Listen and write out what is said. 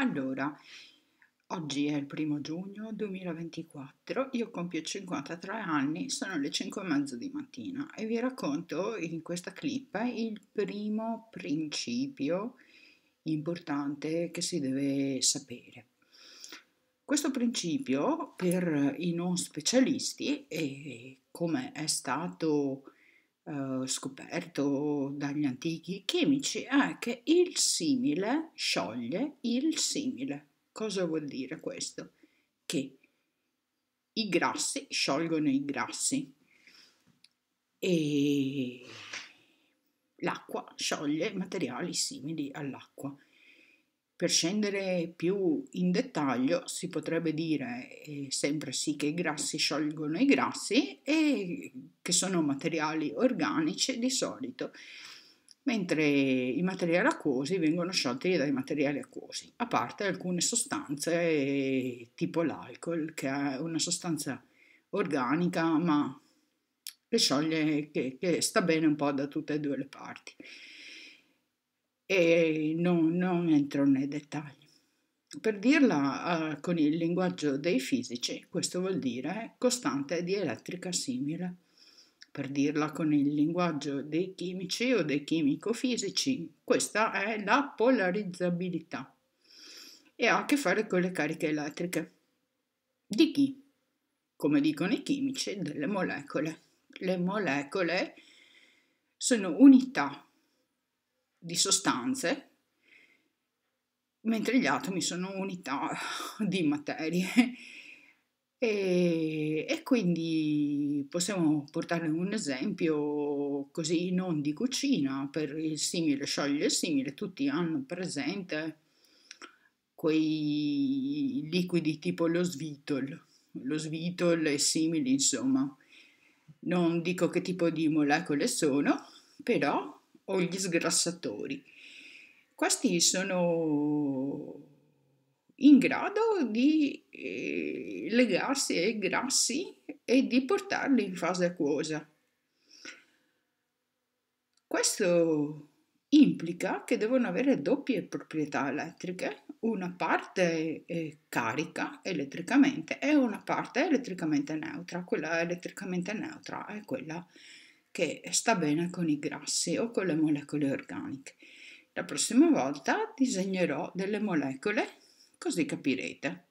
Allora, oggi è il primo giugno 2024, io compio 53 anni, sono le 5 e mezzo di mattina e vi racconto in questa clip il primo principio importante che si deve sapere. Questo principio per i non specialisti, e come è stato eh, scoperto dagli antichi chimici è ah, che il simile scioglie il simile. Cosa vuol dire questo? Che i grassi sciolgono i grassi e l'acqua scioglie materiali simili all'acqua. Per scendere più in dettaglio si potrebbe dire eh, sempre sì che i grassi sciolgono i grassi e che sono materiali organici di solito, mentre i materiali acquosi vengono sciolti dai materiali acquosi, a parte alcune sostanze eh, tipo l'alcol che è una sostanza organica ma che scioglie, che, che sta bene un po' da tutte e due le parti e non, non entro nei dettagli. Per dirla eh, con il linguaggio dei fisici, questo vuol dire costante dielettrica simile. Per dirla con il linguaggio dei chimici o dei chimico-fisici, questa è la polarizzabilità e ha a che fare con le cariche elettriche. Di chi? Come dicono i chimici, delle molecole. Le molecole sono unità di sostanze, mentre gli atomi sono unità di materie. E, e, quindi possiamo portare un esempio così non di cucina, per il simile scioglie il simile, tutti hanno presente quei liquidi tipo lo svitol, lo svitol e simili insomma. Non dico che tipo di molecole sono, però o gli sgrassatori. Questi sono in grado di eh, legarsi ai grassi e di portarli in fase acquosa. Questo implica che devono avere doppie proprietà elettriche, una parte carica elettricamente e una parte elettricamente neutra. Quella elettricamente neutra è quella che sta bene con i grassi o con le molecole organiche. La prossima volta disegnerò delle molecole così capirete.